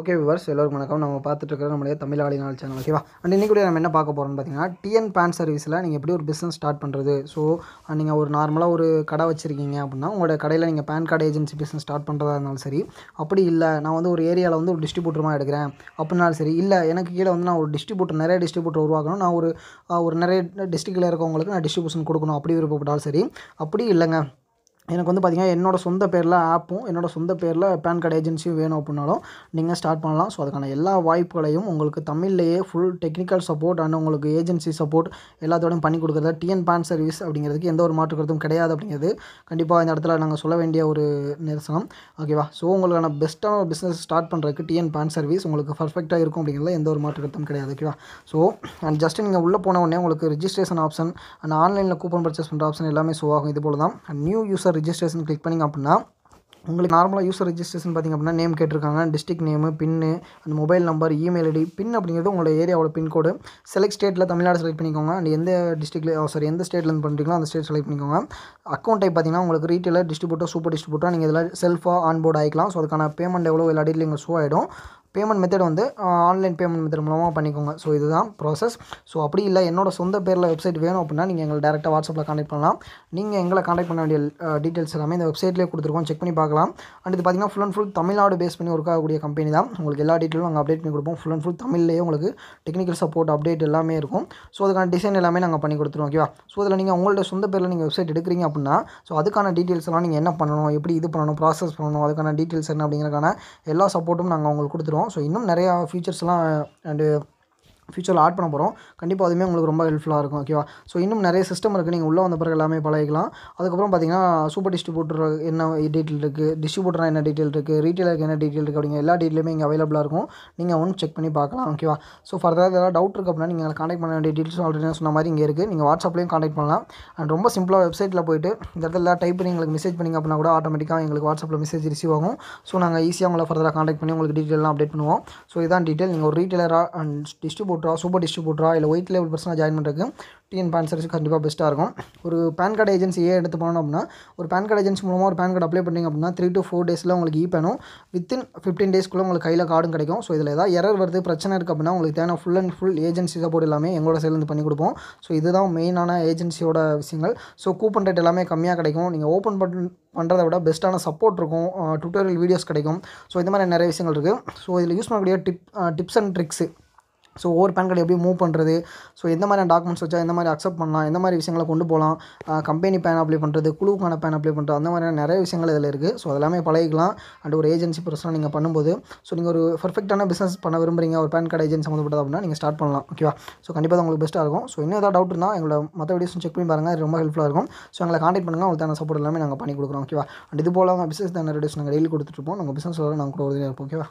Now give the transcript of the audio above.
okay viewers எல்லோருக்கும் வணக்கம் நம்ம பார்த்துட்டு இருக்கிற நம்மளே தமிழ் ஆளி நாள் சேனல் ஓகேவா அண்ட் இன்றைக்கி கூட நம்ம என்ன பார்க்க போகிறோம்னு பார்த்தீங்கன்னா டிஎன் பேன் சர்வீஸில் நீங்கள் எப்படி ஒரு பிஸ்னஸ் ஸ்டார்ட் பண்ணுறது ஸோ நீங்கள் ஒரு நார்மலாக ஒரு கடை வச்சுருக்கீங்க அப்படின்னா உங்களோட கடையில் நீங்கள் PAN card agency business start பண்ணுறதா இருந்தாலும் சரி அப்படி இல்லை நான் வந்து ஒரு ஏரியாவில் வந்து ஒரு டிஸ்ட்ரிபியூட்டருமா எடுக்கிறேன் அப்படின்னாலும் சரி இல்லை எனக்கு கீழே வந்து நான் ஒரு டிஸ்ட்ரிபியூட்டர் நிறைய டிஸ்ட்ரிபியூட்டர் உருவாக்கணும் நான் ஒரு ஒரு நிறைய டிஸ்ட்ரிக்டில் இருக்கவங்களுக்கு நான் டிஸ்ட்ரிபியூஷன் கொடுக்கணும் அப்படி விருப்பப்பட்டாலும் சரி அப்படி இல்லைங்க எனக்கு வந்து பார்த்திங்கன்னா என்னோடய சொந்த பேரில் ஆப்பும் என்னோடய சொந்த பேரில் பேன் கார்டு ஏஜென்சியும் வேணும் அப்படின்னாலும் நீங்கள் ஸ்டார்ட் பண்ணலாம் ஸோ அதுக்கான எல்லா வாய்ப்புகளையும் உங்களுக்கு தமிழ்லேயே ஃபுல் டெக்னிக்கல் சப்போர்ட் அண்ட் உங்களுக்கு ஏஜென்சி சப்போர்ட் எல்லாத்தோடையும் பண்ணி கொடுக்குறத டிஎன் பேன் சர்வீஸ் அப்படிங்கிறதுக்கு எந்த ஒரு மாற்று கருத்தும் கிடையாது அப்படிங்கிறது கண்டிப்பாக இந்த இடத்துல நாங்கள் சொல்ல வேண்டிய ஒரு நிரசனம் ஓகேவா ஸோ உங்களுக்கான பெஸ்ட்டான பிஸ்னஸ் ஸ்டார்ட் பண்ணுறதுக்கு டிஎன் பேன் சர்வீஸ் உங்களுக்கு பர்ஃபெக்டாக இருக்கும் அப்படிங்கிறதுல எந்த ஒரு மாற்று கருத்தும் கிடையாது ஓகேவா ஸோ அண்ட் ஜஸ்ட் நீங்கள் உள்ளே போன உடனே உங்களுக்கு ரிஜிஸ்ட்ரேஷன் ஆப்ஷன் அண்ட் ஆன்லைனில் கூப்பன் பர்ச்சேஸ் பண்ணுற ஆப்ஷன் எல்லாமே ஸோ ஆகும் இது போல் தான் new user user registration click பண்ணிங்க அப்படின்னா உங்களுக்கு நார்மலாக யூசர் ரிஜிஸ்ட்ரேஷன் பார்த்திங்க அப்படின்னா நேம் கேட்டிருக்காங்க டிஸ்ட்ரிக் நேமு பின்னு அந்த mobile number email ID pin அப்படிங்கிறது உங்களோட ஏரியாவோட பின்கோடு செலக்ட் ஸ்டேட்டில் தமிழ்நாடு செலக்ட் பண்ணிக்கோங்க அண்ட் எந்த டிஸ்ட்ரிக்ட்ல சாரி எந்த ஸ்டேட்லேருந்து பண்ணுறீங்களோ அந்த ஸ்டேட் செலக்ட் பண்ணிக்கோங்க அக்கௌண்ட் டைப் பார்த்திங்கன்னா உங்களுக்கு ரீட்டெயிலர் டிஸ்ட்ரிபியூட்டர் சூப்பர் டிஸ்ட்ரிபியூட்டர் நீங்கள் இதில் செல்ஃபாக ஆன்போர்ட் ஆகிக்கலாம் ஸோ அதுக்கான பேமெண்ட் எவ்வளோ இல்லை டீட்டில் இங்கே ஷோ ஆகிடும் பேமெண்ட் மெத்தட் வந்து ஆன்லைன் பேமெண்ட் மெத்தட் மூலமாக பண்ணிக்கோங்க ஸோ இதுதான் ப்ராசஸ் ஸோ அப்படி இல்லை என்னோடய சொந்த பேரில் வெப்சைட் வேணும் அப்படின்னா நீங்கள் எங்களை டேரெக்டாக வாட்ஸ்அப்பில் காண்டக்ட் பண்ணலாம் நீங்கள் எங்களை காண்டக்ட் பண்ண வேண்டிய டீட்டெயில்ஸ் எல்லாமே இந்த வெப்சைட்லேயே கொடுத்துருக்கோம் செக் பண்ணி பார்க்கலாம் அண்ட் இது பார்த்திங்கன்னா full and full Tamil Nadu base பண்ணி ஒர்க் ஆகக்கூடிய கம்பெனி தான் உங்களுக்கு எல்லா டீட்டெயிலும் நாங்கள் அப்டேட் பண்ணி கொடுப்போம் ஃபுல் அண்ட் ஃபுல் தமிழ்லேயே உங்களுக்கு டெக்னிக்கல் சப்போர்ட் அப்டேட் எல்லாமே இருக்கும் ஸோ அதுக்கான டிசைன் எல்லாமே நாங்கள் பண்ணி கொடுத்துருவோம் ஓகேவா ஸோ அதில் நீங்கள் உங்களோட சொந்த பேரில் நீங்கள் வெப்சைட் எடுக்கிறீங்க அப்படின்னா ஸோ அதுக்கான டீட்டெயில்ஸ் எல்லாம் நீங்கள் என்ன பண்ணணும் எப்படி இது பண்ணணும் ப்ராசஸ் பண்ணணும் அதுக்கான டீட்டெயில்ஸ் என்ன அப்படிங்கிறக்கான எல்லா சப்போர்ட்டும் நாங்கள் உங்களுக்கு கொடுத்துருவோம் ஸோ இன்னும் நிறையா ஃபீச்சர்ஸ்லாம் அண்டு ஃபியூச்சரில் ஆட் பண்ண போகிறோம் கண்டிப்பாக அதுவுமே உங்களுக்கு ரொம்ப ஹெல்ப்ஃபுல்லாக இருக்கும் ஓகேவா ஸோ இன்னும் நிறைய சிஸ்டம் இருக்குது நீங்கள் உள்ளே வந்த பிறகு எல்லாமே பழகிக்கலாம் அதுக்கப்புறம் பார்த்தீங்கன்னா சூப்பர் டிஸ்ட்ரிபியூட்டர் என்ன டீட்டெயில் இருக்குது டிஸ்ட்ரிபியூட்டர் என்ன டீட்டெயில் இருக்குது ரீட்டெயிலருக்கு என்ன டீட்டெயில் இருக்குது அப்படிங்க எல்லா டீட்டெயிலுமே இங்கே அவைலபிளாக இருக்கும் நீங்கள் ஒன்று செக் பண்ணி பார்க்கலாம் ஓகேவா ஸோ ஃபர்தராக ஏதாவது டவுட் இருக்குது அப்படின்னா நீங்கள் காண்டாக்ட் பண்ண வேண்டிய டீட்டெயில்ஸ் ஆல்ரெடி சொன்ன மாதிரி இங்கே இருக்குது நீங்கள் வாட்ஸ்அப்லேயும் காண்டாக்ட் பண்ணலாம் அண்ட் ரொம்ப சிம்பிளாக வெப்சைட்டில் போயிட்டு இந்த இடத்துல டைப் பண்ணி எங்களுக்கு மெசேஜ் பண்ணிங்க அப்படின்னா கூட ஆட்டோமேட்டிக்காக எங்களுக்கு வாட்ஸ்அப்பில் மெசேஜ் ரிசீவ் ஆகும் ஸோ நாங்கள் ஈஸியாக உங்களை ஃபர்தராக காண்டாக்ட் பண்ணி உங்களுக்கு டீட்டெயிலாம் அப்டேட் பண்ணுவோம் ஸோ இதான் டீட்டெயில் நீங்கள் ஒரு ரீட்டெயிலராக அண்ட் டிஸ்ட்ரிபியூட்டர் டிஸ்ட்ரிபியூட்டரா சூப்பர் டிஸ்ட்ரிபியூட்டரா இல்லை ஒயிட் லெவல் பர்சனாக ஜாயின் பண்ணுறதுக்கு டிஎன் பேன் சர்வீஸ் கண்டிப்பாக பெஸ்ட்டாக இருக்கும் ஒரு பேன் கார்டு ஏஜென்சியே எடுத்து போனோம் அப்படின்னா ஒரு பேன் கார்டு ஏஜென்சி மூலமாக ஒரு பேன் கார்டு அப்ளை பண்ணிங்க அப்படின்னா த்ரீ டு ஃபோர் டேஸில் உங்களுக்கு இ பேனும் வித்தின் ஃபிஃப்டீன் டேஸ்க்குள்ளே உங்களுக்கு கையில் கார்டும் கிடைக்கும் ஸோ இதில் ஏதாவது எரர் வருது பிரச்சனை இருக்குது அப்படின்னா உங்களுக்கு தேவையான full and full agency support எல்லாமே எங்களோட சைட்லேருந்து பண்ணி கொடுப்போம் ஸோ இதுதான் மெயினான ஏஜென்சியோட விஷயங்கள் ஸோ கூப்பன் ரேட் எல்லாமே கம்மியாக கிடைக்கும் நீங்கள் ஓப்பன் பண்ண பண்ணுறதை விட பெஸ்ட்டான சப்போர்ட் இருக்கும் டுட்டோரியல் வீடியோஸ் கிடைக்கும் ஸோ இந்த மாதிரி நிறைய விஷயங்கள் இருக்குது ஸோ இதில் யூஸ் பண்ணக்கூடிய tip tips and tricks so ஒவ்வொரு பேன் கார்டு எப்படி மூவ் பண்ணுறது ஸோ எந்த மாதிரியான டாக்குமெண்ட்ஸ் வச்சா எந்த மாதிரி அக்செப்ட் பண்ணலாம் எந்த மாதிரி விஷயங்களை கொண்டு போகலாம் கம்பெனி பேன் அப்ளை பண்ணுறது குழுவுக்கான பேன் அப்ளை பண்ணுறது அந்த மாதிரியான நிறைய விஷயங்கள் இதில் இருக்குது ஸோ அதெல்லாமே பழகிக்கலாம் அண்ட் ஒரு ஏஜென்சி பர்சனாக நீங்கள் பண்ணும்போது ஸோ நீங்கள் ஒரு பர்ஃபெக்டான பிஸ்னஸ் பண்ண விரும்புகிறீங்க ஒரு பேன் கார்டு ஏஜென்சி சம்மந்தப்பட்டது அப்படின்னா நீங்கள் ஸ்டார்ட் பண்ணலாம் ஓகேவா ஸோ கண்டிப்பாக தான் உங்களுக்கு பெஸ்ட்டாக இருக்கும் ஸோ இன்னும் ஏதாவது டவுட் இருந்தால் எங்களோட மற்ற வீடியோஸும் செக் பண்ணி பாருங்கள் அது ரொம்ப ஹெல்ப்ஃபுல்லாக இருக்கும் ஸோ எங்களை காண்டாக்ட் பண்ணுங்கள் அவங்க தான சப்போர்ட் எல்லாமே நாங்கள் பண்ணி கொடுக்குறோம் ஓகேவா அண்ட் இது போல் பிஸ்னஸ் தான் ரெடியூஸ் நாங்கள் டெய்லி கொடுத்துட்ருப்போம் நாங்கள் பிஸ்னஸ் நாங்கள் கூட உறுதியாக இருப்போம் ஓகேவா